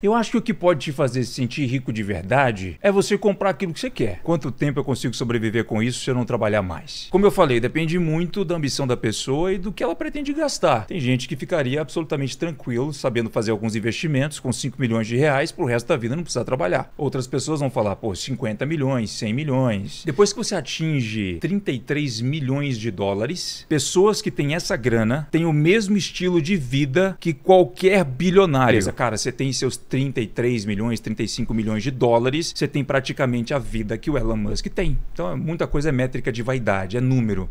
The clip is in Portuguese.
Eu acho que o que pode te fazer se sentir rico de verdade é você comprar aquilo que você quer. Quanto tempo eu consigo sobreviver com isso se eu não trabalhar mais? Como eu falei, depende muito da ambição da pessoa e do que ela pretende gastar. Tem gente que ficaria absolutamente tranquilo sabendo fazer alguns investimentos com 5 milhões de reais pro resto da vida não precisar trabalhar. Outras pessoas vão falar, pô, 50 milhões, 100 milhões. Depois que você atinge 33 milhões de dólares, pessoas que têm essa grana têm o mesmo estilo de vida que qualquer bilionário. Beleza, cara, você tem seus 33 milhões, 35 milhões de dólares, você tem praticamente a vida que o Elon Musk tem. Então, muita coisa é métrica de vaidade, é número.